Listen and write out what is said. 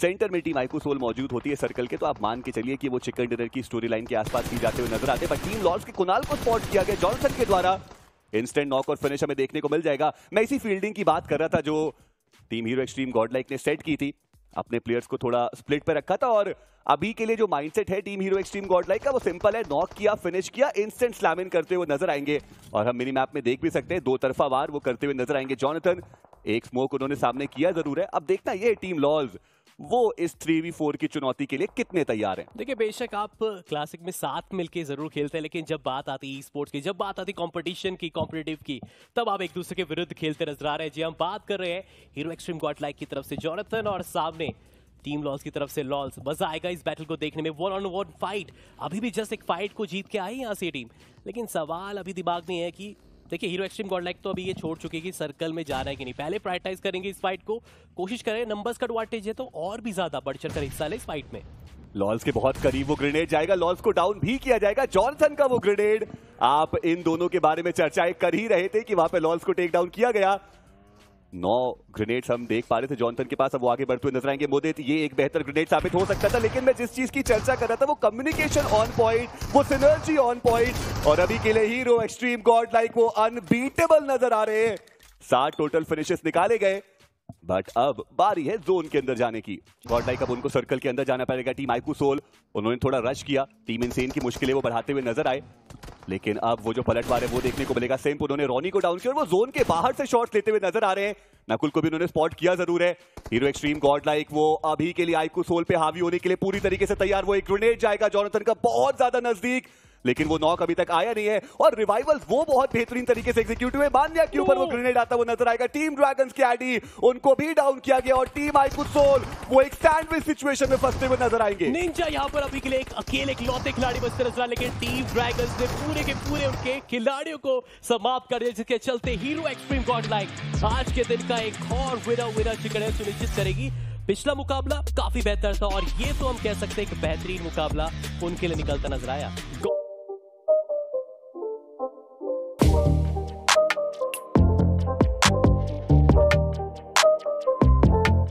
centre में team आइकोसोल मौजूद होती है सर्कल के तो आप मान के चलिए कि वो चिकन डिनर की स्टोरी लाइन के आसपास की जाते हुए नजर आते पर टीम लॉर्ड्स के कुनाल को स्पॉट किया गया जॉनसन के द्वारा इंस्टेंट नॉक और फिनिश हमें देखने को मिल जाएगा मैं इसी फील्डिंग की बात कर रहा था जो टीम हीरो एक्सट्रीम गॉडलाइक ने सेट की थी अपने प्लेयर्स को थोड़ा स्प्लिट पर रखा था और अभी के लिए जो माइंडसेट है team Hero Xtreme Godlike का वो सिंपल है नॉक किया फिनिश किया इंस्टेंट स्लैम इन करते हुए नजर आएंगे और हम मिनी मैप में देख भी सकते हैं दो तरफा वार वो करते हुए नजर आएंगे जॉनथन एक स्मोक उन्होंने सामने किया जरूर है अब देखना ये टीम लॉल्स वो इस थ्री वी फोर की चुनौती के लिए कितने तैयार हैं देखिए बेशक आप क्लासिक में साथ मिलकर जरूर खेलते हैं लेकिन जब बात आती ई स्पोर्ट्स की जब बात आती कॉम्पिटिशन की कॉम्पिटेटिव की तब आप एक दूसरे के विरुद्ध खेलते नजर आ रहे हैं जी हम बात कर रहे हैं हीरो एक्सट्रीम गॉड लाइक की तरफ से जॉनथन और सामने टीम लॉस की तरफ से लॉल्स मजा आएगा इस बैटल को देखने में वन ऑन वन फाइट अभी भी जस्ट एक फाइट को जीत के आई यहाँ से टीम लेकिन सवाल अभी दिमाग में है कि देखिए हीरो एक्सट्रीम गॉड लाइक तो अभी ये छोड़ चुके कि सर्कल में जा रहा है कि नहीं पहले प्रायटाइज करेंगे इस फाइट को कोशिश करें नंबर्स का एडवांटेज है तो और भी ज्यादा बढ़ चढ़कर हिस्सा ले इस फाइट में लॉल्स के बहुत करीब वो ग्रेनेड जाएगा लॉल्स को डाउन भी किया जाएगा जॉनसन का वो ग्रेनेड आप इन दोनों के बारे में चर्चाएं कर ही रहे थे कि वहां पे लॉल्स को टेक डाउन किया गया नौ ग्रेनेड्स हम देख पा रहे थे जॉनसन के पास अब वो आगे बढ़ते हुए नजर आएंगे मोदित ये एक बेहतर ग्रेनेड साबित हो सकता था लेकिन मैं जिस चीज की चर्चा कर रहा था वो कम्युनिकेशन ऑन पॉइंट वो सिनर्जी ऑन पॉइंट और अभी के लिए हीरो एक्सट्रीम गॉड लाइक वो अनबीटेबल नजर आ रहे हैं सात टोटल फिनिशेस निकाले गए बट अब बारी है जोन के अंदर जाने की गॉड लाइक अब उनको सर्कल के अंदर जाना पड़ेगा टीम आईकू सोल उन्होंने थोड़ा रश किया टीम इंसेन की मुश्किलें वो बढ़ाते हुए नजर आए लेकिन अब वो जो पलटवार है वो देखने को मिलेगा सेम उन्होंने रोनी को डाउन किया और वो जोन के बाहर से शॉट्स लेते हुए नजर आ रहे हैं नकुल को भी उन्होंने स्पॉट किया जरूर है हीरो एक्सट्रीम गॉड लाइक वो अभी के लिए आईकू सोल पे हावी होने के लिए पूरी तरीके से तैयार वो एक ग्रेनेड जाएगा जॉनथन का बहुत ज्यादा नजदीक लेकिन वो नॉक अभी तक आया नहीं है और रिवाइवल वो बहुत बेहतरीन तरीके से एग्जीक्यूट हुए मान्या के ऊपर वो ग्रेनेड आता वो नजर आएगा टीम ड्रैगन की आईडी उनको भी डाउन किया गया और टीम आई सोल वो एक सैंडविच सिचुएशन में फंसते हुए नजर आएंगे निंजा यहाँ पर अभी के लिए एक अकेले लौते खिलाड़ी बचते नजर लेकिन टीम ड्रैगन ने पूरे के पूरे उनके खिलाड़ियों को समाप्त कर दिया जिसके चलते हीरो एक्सट्रीम गॉड लाइक आज के दिन का एक और विनर विनर चिकन सुनिश्चित करेगी पिछला मुकाबला काफी बेहतर था और ये तो हम कह सकते हैं कि बेहतरीन मुकाबला उनके लिए निकलता नजर आया